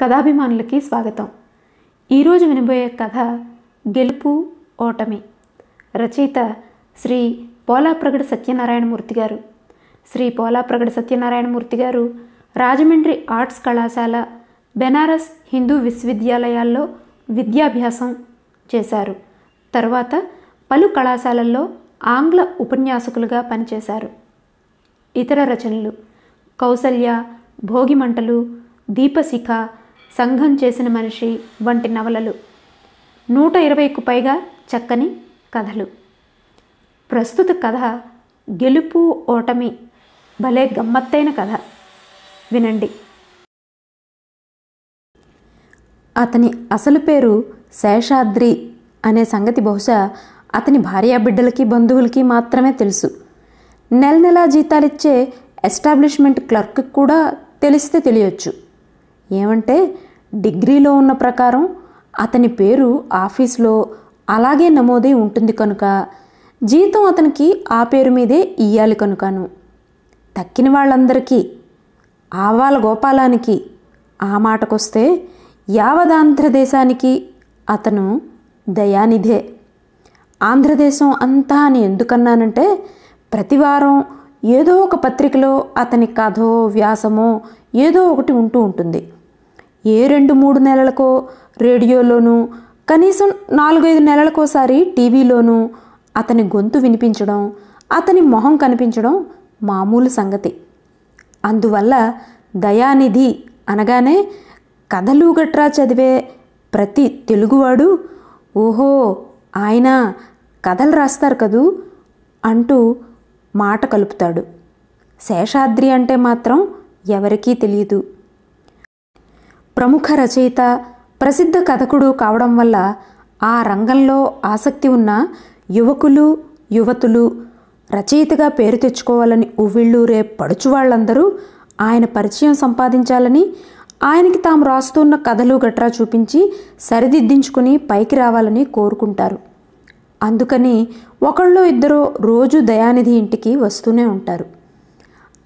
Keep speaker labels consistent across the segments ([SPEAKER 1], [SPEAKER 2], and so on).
[SPEAKER 1] కథాభిమానులకి స్వాగతం ఈరోజు వినబోయే కథ గెలుపు ఓటమి రచయిత శ్రీ పోలాప్రగడ సత్యనారాయణమూర్తి గారు శ్రీ పోలాప్రగడ సత్యనారాయణమూర్తి గారు రాజమండ్రి ఆర్ట్స్ కళాశాల బెనారస్ హిందూ విశ్వవిద్యాలయాల్లో విద్యాభ్యాసం చేశారు తర్వాత పలు కళాశాలల్లో ఆంగ్ల ఉపన్యాసకులుగా పనిచేశారు ఇతర రచనలు కౌసల్య భోగిమంటలు దీపశిఖ సంఘం చేసిన మనిషి వంటి నవలలు నూట ఇరవైకు పైగా చక్కని కథలు ప్రస్తుత కథ గెలుపు ఓటమి భలే గమ్మత్తైన కథ వినండి అతని అసలు పేరు శేషాద్రి అనే సంగతి బహుశా అతని భార్యాబిడ్డలకి బంధువులకి మాత్రమే తెలుసు నెల నెలా జీతాలిచ్చే ఎస్టాబ్లిష్మెంట్ క్లర్క్ కూడా తెలిస్తే తెలియచ్చు ఏమంటే డిగ్రీలో ఉన్న ప్రకారం అతని పేరు ఆఫీస్లో అలాగే నమోదై ఉంటుంది కనుక జీతం అతనికి ఆ పేరు మీదే ఇయ్యాలి కనుకను తక్కిన వాళ్ళందరికీ ఆవాల గోపాలానికి ఆ మాటకొస్తే యావదాంధ్రదేశానికి అతను దయానిధే ఆంధ్రదేశం అంతా అని ఎందుకన్నానంటే ప్రతివారం ఏదో ఒక పత్రికలో అతని కథో వ్యాసమో ఏదో ఒకటి ఉంటూ ఉంటుంది ఏ రెండు మూడు నెలలకో రేడియోలోనూ కనీసం నాలుగైదు నెలలకోసారి టీవీలోనూ అతని గొంతు వినిపించడం అతని మొహం కనిపించడం మామూలు సంగతి అందువల్ల దయానిధి అనగానే కథలు గట్రా చదివే ప్రతి తెలుగువాడు ఓహో ఆయన కథలు రాస్తారు కదూ అంటూ మాట కలుపుతాడు శేషాద్రి అంటే మాత్రం ఎవరికీ తెలియదు ప్రముఖ రచయిత ప్రసిద్ధ కథకుడు కావడం వల్ల ఆ రంగంలో ఆసక్తి ఉన్న యువకులు యువతులు రచయితగా పేరు తెచ్చుకోవాలని ఉవ్విళ్ళూరే పడుచు వాళ్ళందరూ ఆయన పరిచయం సంపాదించాలని ఆయనకి తాము రాస్తున్న కథలు గట్రా చూపించి సరిదిద్దించుకుని పైకి రావాలని కోరుకుంటారు అందుకని ఒకళ్ళు ఇద్దరు రోజు దయానిధి ఇంటికి వస్తూనే ఉంటారు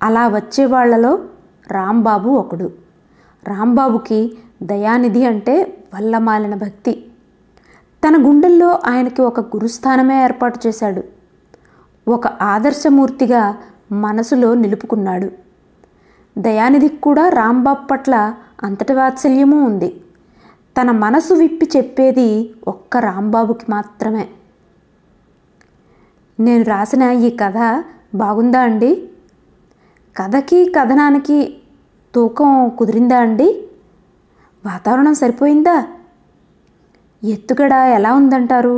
[SPEAKER 1] అలా వచ్చే రాంబాబు ఒకడు రాంబాబుకి దయానిధి అంటే వల్లమాలిన భక్తి తన గుండెల్లో ఆయనకి ఒక గురుస్థానమే ఏర్పాటు చేశాడు ఒక ఆదర్శమూర్తిగా మనసులో నిలుపుకున్నాడు దయానిధికి కూడా రాంబాబు పట్ల అంతటి వాత్సల్యమూ ఉంది తన మనసు విప్పి చెప్పేది ఒక్క రాంబాబుకి మాత్రమే నేను రాసిన ఈ కథ బాగుందా అండి కథకి కథనానికి తూకం కుదిరిందా అండి వాతావరణం సరిపోయిందా ఎత్తుగడ ఎలా ఉందంటారు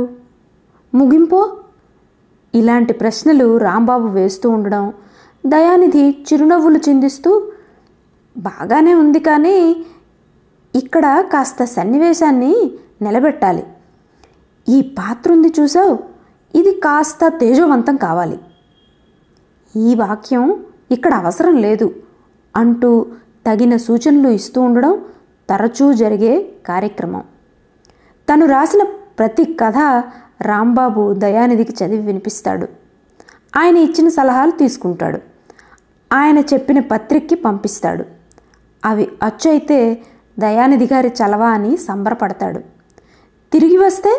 [SPEAKER 1] ముగింపు ఇలాంటి ప్రశ్నలు రాంబాబు వేస్తూ ఉండడం దయానిధి చిరునవ్వులు చిందిస్తూ బాగానే ఉంది కానీ ఇక్కడ కాస్త సన్నివేశాన్ని నిలబెట్టాలి ఈ పాత్ర ఉంది చూసావు ఇది కాస్త తేజవంతం కావాలి ఈ వాక్యం ఇక్కడ అవసరం లేదు అంటూ తగిన సూచనలు ఇస్తూ ఉండడం తరచూ జరిగే కార్యక్రమం తను రాసిన ప్రతి కథ రాంబాబు దయానిధికి చదివి వినిపిస్తాడు ఆయన ఇచ్చిన సలహాలు తీసుకుంటాడు ఆయన చెప్పిన పత్రికకి పంపిస్తాడు అవి అచ్చు అయితే దయానిధి గారి చలవా అని సంబరపడతాడు తిరిగి వస్తే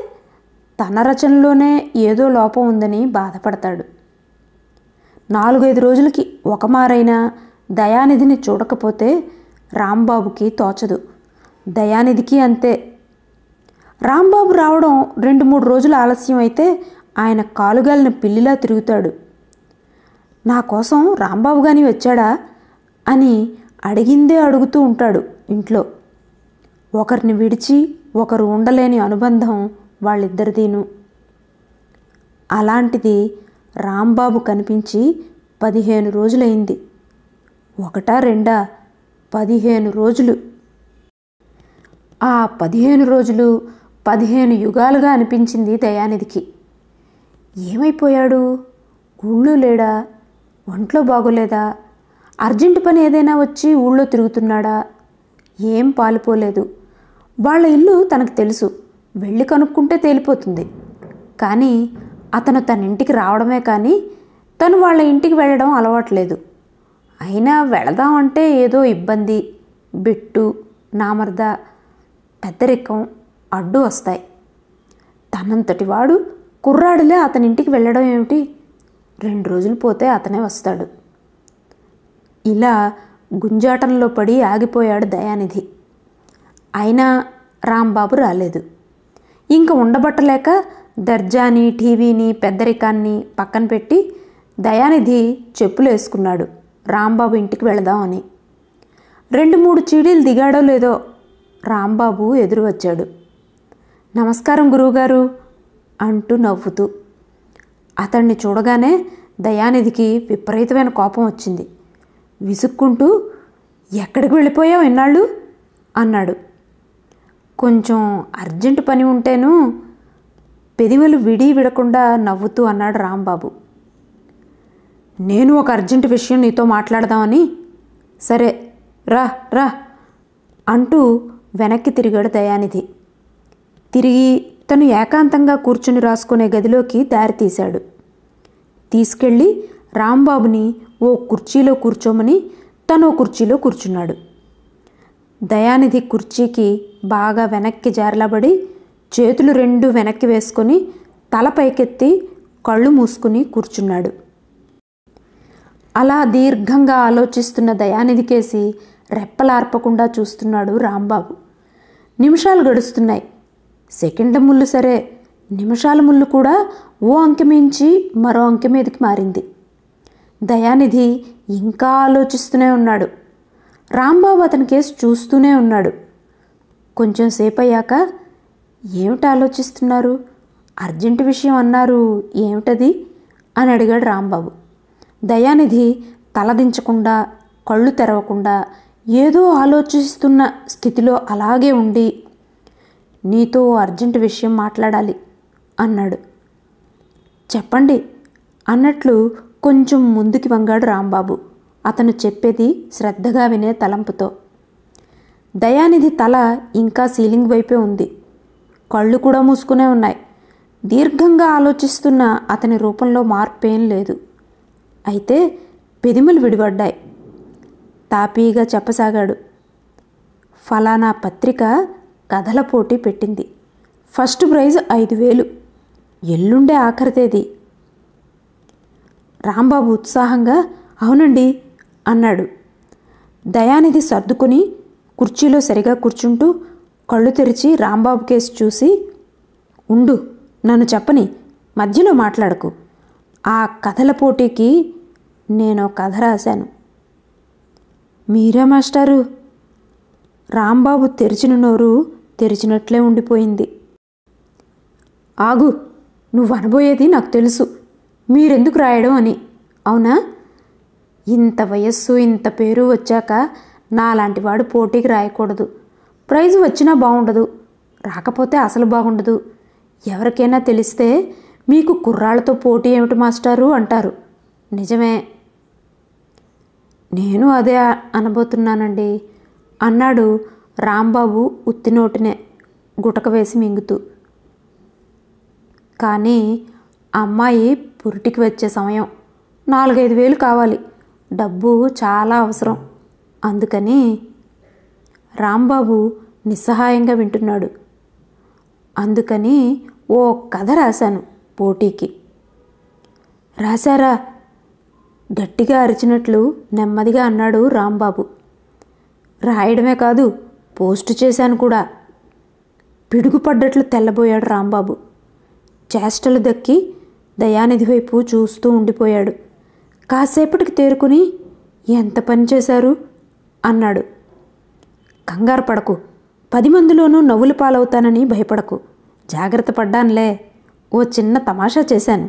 [SPEAKER 1] తన రచనలోనే ఏదో లోపం ఉందని బాధపడతాడు నాలుగైదు రోజులకి ఒక మారైనా దయానిధిని చూడకపోతే రాంబాబుకి తోచదు దయానిధికి అంతే రాంబాబు రావడం రెండు మూడు రోజులు ఆలస్యం అయితే ఆయన కాలుగాలిన పిల్లిలా తిరుగుతాడు నా కోసం రాంబాబు గాని వచ్చాడా అని అడిగిందే అడుగుతూ ఉంటాడు ఇంట్లో ఒకరిని విడిచి ఒకరు ఉండలేని అనుబంధం వాళ్ళిద్దరిదీను అలాంటిది రాంబాబు కనిపించి పదిహేను రోజులైంది ఒకటా రెండా పదిహేను రోజులు ఆ పదిహేను రోజులు పదిహేను యుగాలుగా అనిపించింది దయానిధికి ఏమైపోయాడు ఊళ్ళో లేడా ఒంట్లో బాగోలేదా అర్జెంటు పని ఏదైనా వచ్చి ఊళ్ళో తిరుగుతున్నాడా ఏం పాలుపోలేదు వాళ్ళ ఇల్లు తనకు తెలుసు వెళ్ళి కనుక్కుంటే తేలిపోతుంది కానీ అతను తన ఇంటికి రావడమే కానీ తను వాళ్ళ ఇంటికి వెళ్ళడం అలవాట్లేదు అయినా వెళదాం అంటే ఏదో ఇబ్బంది బిట్టు నామర్ద పెద్దరికం అడ్డు వస్తాయి తనంతటి వాడు కుర్రాడులే అతని ఇంటికి వెళ్ళడం ఏమిటి రెండు రోజులు పోతే అతనే వస్తాడు ఇలా గుంజాటంలో పడి ఆగిపోయాడు దయానిధి అయినా రాంబాబు రాలేదు ఇంక ఉండబట్టలేక దర్జాని టీవీని పెద్దరికాన్ని పక్కన పెట్టి దయానిధి చెప్పులు వేసుకున్నాడు రాంబాబు ఇంటికి వెళదామని రెండు మూడు చీడీలు దిగాడో లేదో రాంబాబు ఎదురు వచ్చాడు నమస్కారం గురువుగారు అంటూ నవ్వుతూ అతన్ని చూడగానే దయానిధికి విపరీతమైన కోపం వచ్చింది విసుక్కుంటూ ఎక్కడికి వెళ్ళిపోయావు ఎన్నాళ్ళు అన్నాడు కొంచెం అర్జెంటు పని ఉంటేను పెదివులు విడి విడకుండా నవ్వుతూ అన్నాడు రాంబాబు నేను ఒక అర్జెంట్ విషయం నీతో మాట్లాడదామని సరే రా రా అంటూ వెనక్కి తిరిగాడు దయానిధి తిరిగి తను ఏకాంతంగా కూర్చుని రాసుకునే గదిలోకి దారి తీశాడు తీసుకెళ్ళి రాంబాబుని ఓ కుర్చీలో కూర్చోమని తను కుర్చీలో కూర్చున్నాడు దయానిధి కుర్చీకి బాగా వెనక్కి జారలబడి చేతులు రెండు వెనక్కి వేసుకొని తల పైకెత్తి కళ్ళు మూసుకుని కూర్చున్నాడు అలా దీర్ఘంగా ఆలోచిస్తున్న దయానిధి కేసి రెప్పలార్పకుండా చూస్తున్నాడు రాంబాబు నిమిషాలు గడుస్తున్నాయి సెకండ్ ముళ్ళు సరే నిమిషాల ముళ్ళు కూడా ఓ అంకెమించి మరో అంకె మీదకి మారింది దయానిధి ఇంకా ఆలోచిస్తూనే ఉన్నాడు రాంబాబు అతని కేసు చూస్తూనే ఉన్నాడు కొంచెం సేపు అయ్యాక ఏమిటి ఆలోచిస్తున్నారు అర్జెంటు విషయం అన్నారు ఏమిటది అని అడిగాడు రాంబాబు దయానిధి తలదించకుండా కళ్ళు తెరవకుండా ఏదో ఆలోచిస్తున్న స్థితిలో అలాగే ఉండి నీతో అర్జెంట్ విషయం మాట్లాడాలి అన్నాడు చెప్పండి అన్నట్లు కొంచెం ముందుకి వంగాడు రాంబాబు అతను చెప్పేది శ్రద్ధగా వినే తలంపుతో దయానిధి తల ఇంకా సీలింగ్ వైపే ఉంది కళ్ళు కూడా మూసుకునే ఉన్నాయి దీర్ఘంగా ఆలోచిస్తున్న అతని రూపంలో మార్పేం లేదు అయితే పెదిమలు విడిపడ్డాయి తాపీగా చెప్పసాగాడు ఫలానా పత్రిక కథల పోటీ పెట్టింది ఫస్ట్ ప్రైజ్ ఐదు వేలు ఎల్లుండే ఆఖరి తేదీ రాంబాబు ఉత్సాహంగా అవునండి అన్నాడు దయానిధి సర్దుకుని కుర్చీలో సరిగా కూర్చుంటూ కళ్ళు తెరిచి రాంబాబు కేసు చూసి ఉండు నన్ను చెప్పని మధ్యలో మాట్లాడకు ఆ కథల పోటీకి నేను కథ రాశాను మీరే మాస్టారు రాంబాబు తెరిచిన నోరు తెరిచినట్లే ఉండిపోయింది ఆగు నువ్వు అనబోయేది నాకు తెలుసు మీరెందుకు రాయడం అని అవునా ఇంత వయస్సు ఇంత పేరు వచ్చాక నాలాంటి వాడు పోటీకి రాయకూడదు ప్రైజ్ వచ్చినా బాగుండదు రాకపోతే అసలు బాగుండదు ఎవరికైనా తెలిస్తే మీకు కుర్రాళ్ళతో పోటీ ఏమిటి మాస్టారు అంటారు నిజమే నేను అదే అనబోతున్నానండి అన్నాడు రాంబాబు ఉత్తినోటినే గుటక వేసి మింగుతూ కానీ అమ్మాయి పురిటికి వచ్చే సమయం నాలుగైదు వేలు కావాలి డబ్బు చాలా అవసరం అందుకని రాంబాబు నిస్సహాయంగా వింటున్నాడు అందుకని ఓ కథ రాశాను పోటీకి రాశారా గట్టిగా అరిచినట్లు నెమ్మదిగా అన్నాడు రాంబాబు రాయడమే కాదు పోస్టు చేశాను కూడా పిడుగుపడ్డట్లు తెల్లబోయాడు రాంబాబు చేష్టలు దక్కి దయానిధి వైపు చూస్తూ ఉండిపోయాడు కాసేపటికి తేరుకుని ఎంత పని చేశారు అన్నాడు కంగారు పడకు పది మందిలోనూ నవ్వులు పాలవుతానని భయపడకు జాగ్రత్త పడ్డానులే ఓ చిన్న తమాషా చేశాను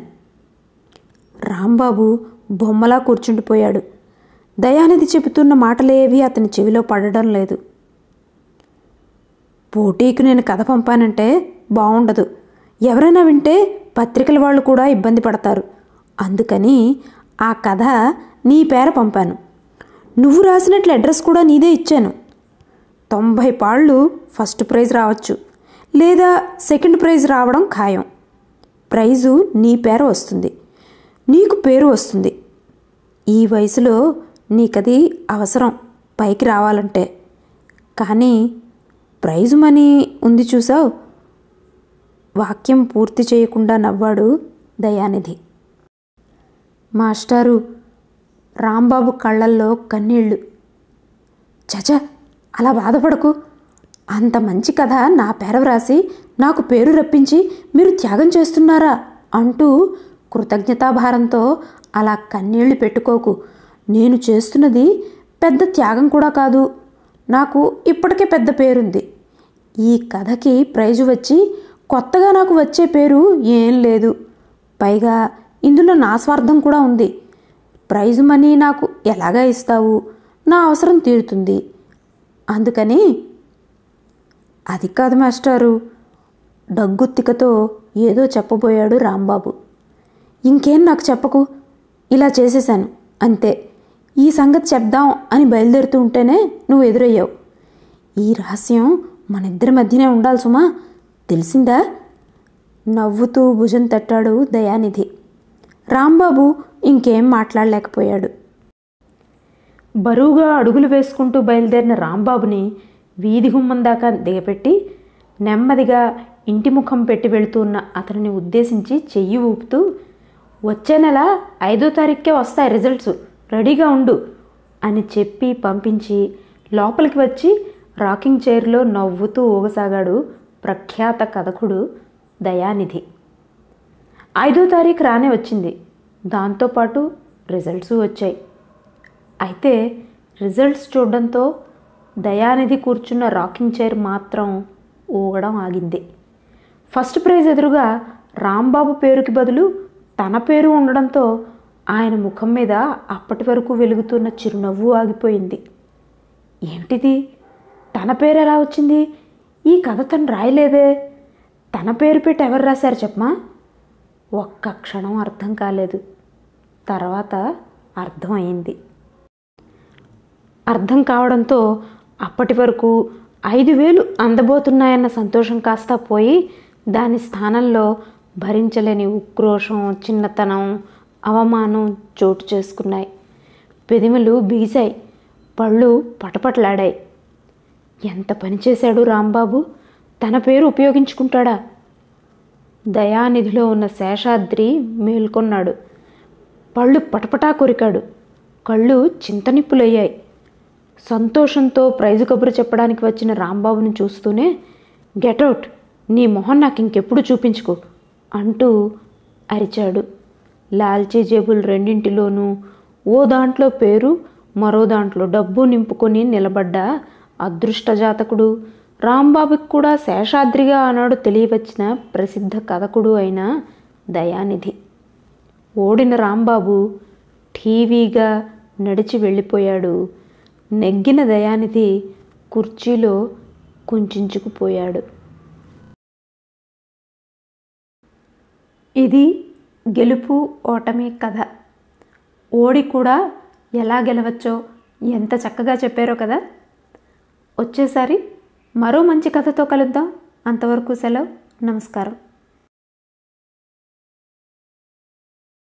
[SPEAKER 1] రాంబాబు బొమ్మలా కూర్చుండిపోయాడు దయానిధి చెబుతున్న మాటలేవి అతని చెవిలో పడడం లేదు పోటీకి నేను కథ పంపానంటే బాగుండదు ఎవరైనా వింటే పత్రికల వాళ్ళు కూడా ఇబ్బంది పడతారు అందుకని ఆ కథ నీ పేర పంపాను నువ్వు రాసినట్లు అడ్రస్ కూడా నీదే ఇచ్చాను తొంభై పాళ్ళు ఫస్ట్ ప్రైజ్ రావచ్చు లేదా సెకండ్ ప్రైజ్ రావడం ఖాయం ప్రైజు నీ పేర వస్తుంది నీకు పేరు వస్తుంది ఈ వయసులో నీకది అవసరం పైకి రావాలంటే కానీ ప్రైజ్ మనీ ఉంది చూసావు వాక్యం పూర్తి చేయకుండా నవ్వాడు దయానిధి మాస్టారు రాంబాబు కళ్ళల్లో కన్నీళ్ళు చచ అలా బాధపడకు అంత మంచి కథ నా పేర వ్రాసి నాకు పేరు రప్పించి మీరు త్యాగం చేస్తున్నారా అంటూ కృతజ్ఞతాభారంతో అలా కన్నీళ్లు పెట్టుకోకు నేను చేస్తున్నది పెద్ద త్యాగం కూడా కాదు నాకు ఇప్పటికే పెద్ద పేరుంది ఈ కథకి ప్రైజు వచ్చి కొత్తగా నాకు వచ్చే పేరు ఏం లేదు పైగా ఇందులో నా స్వార్థం కూడా ఉంది ప్రైజు మనీ నాకు ఎలాగా ఇస్తావు నా అవసరం తీరుతుంది అందుకని అది కాదు మాస్టారు డగ్గుత్తికతో ఏదో చెప్పబోయాడు రాంబాబు ఇంకేం నాకు చెప్పకు ఇలా చేసేశాను అంతే ఈ సంగతి చెప్దాం అని బయలుదేరుతూ ఉంటేనే నువ్వు ఎదురయ్యావు ఈ రహస్యం మన ఇద్దరి మధ్యనే ఉండాలి సుమా తెలిసిందా నవ్వుతూ భుజం తట్టాడు దయానిధి రాంబాబు ఇంకేం మాట్లాడలేకపోయాడు బరువుగా అడుగులు వేసుకుంటూ బయలుదేరిన రాంబాబుని వీధి గుమ్మం దాకా దిగపెట్టి నెమ్మదిగా ఇంటి ముఖం పెట్టి వెళుతూ ఉన్న అతనిని ఉద్దేశించి చెయ్యి ఊపుతూ వచ్చే నెల ఐదో తారీఖుకే వస్తాయి రిజల్ట్స్ రెడీగా ఉండు అని చెప్పి పంపించి లోపలికి వచ్చి రాకింగ్ చైర్లో నవ్వుతూ ఊగసాగాడు ప్రఖ్యాత కథకుడు దయానిధి ఐదో తారీఖు రానే వచ్చింది దాంతోపాటు రిజల్ట్స్ వచ్చాయి అయితే రిజల్ట్స్ చూడడంతో దయానిధి కూర్చున్న రాకింగ్ చైర్ మాత్రం ఊగడం ఆగింది ఫస్ట్ ప్రైజ్ ఎదురుగా రాంబాబు పేరుకి బదులు తన పేరు ఉండడంతో ఆయన ముఖం మీద అప్పటి వరకు వెలుగుతున్న చిరునవ్వు ఆగిపోయింది ఏమిటిది తన పేరు ఎలా వచ్చింది ఈ కథ తను రాయలేదే తన పేరు పెట్టి ఎవరు రాశారు చెప్పమా ఒక్క క్షణం అర్థం కాలేదు తర్వాత అర్థం అయింది అర్థం కావడంతో అప్పటి వరకు ఐదు వేలు అందబోతున్నాయన్న సంతోషం కాస్త పోయి దాని స్థానంలో భరించలేని ఉక్రోషం చిన్నతనం అవమానం చోటు చేసుకున్నాయి పెదిమలు బీసాయి పళ్ళు పటపటలాడాయి ఎంత పనిచేశాడు రాంబాబు తన పేరు ఉపయోగించుకుంటాడా దయానిధిలో ఉన్న శేషాద్రి మేల్కొన్నాడు పళ్ళు పటపటా కొరికాడు కళ్ళు చింతనిప్పులయ్యాయి సంతోషంతో ప్రైజు కబురు చెప్పడానికి వచ్చిన రాంబాబుని చూస్తూనే గెటౌట్ నీ మొహం నాకు ఇంకెప్పుడు చూపించుకో అంటూ అరిచాడు లాల్చీ జేబులు రెండింటిలోనూ ఓ దాంట్లో పేరు మరో దాంట్లో డబ్బు నింపుకొని నిలబడ్డా అదృష్ట జాతకుడు రాంబాబుకి కూడా శేషాద్రిగా ఆనాడు తెలియవచ్చిన ప్రసిద్ధ కథకుడు అయిన దయానిధి ఓడిన రాంబాబు టీవీగా నడిచి వెళ్ళిపోయాడు నెగ్గిన దయానిధి కుర్చీలో కుంచుకుపోయాడు ఇది గెలుపు ఓటమి కథ ఓడి కూడా ఎలా గెలవచ్చో ఎంత చక్కగా చెప్పారో కదా వచ్చేసారి మరో మంచి కథతో కలుద్దాం అంతవరకు సెలవు నమస్కారం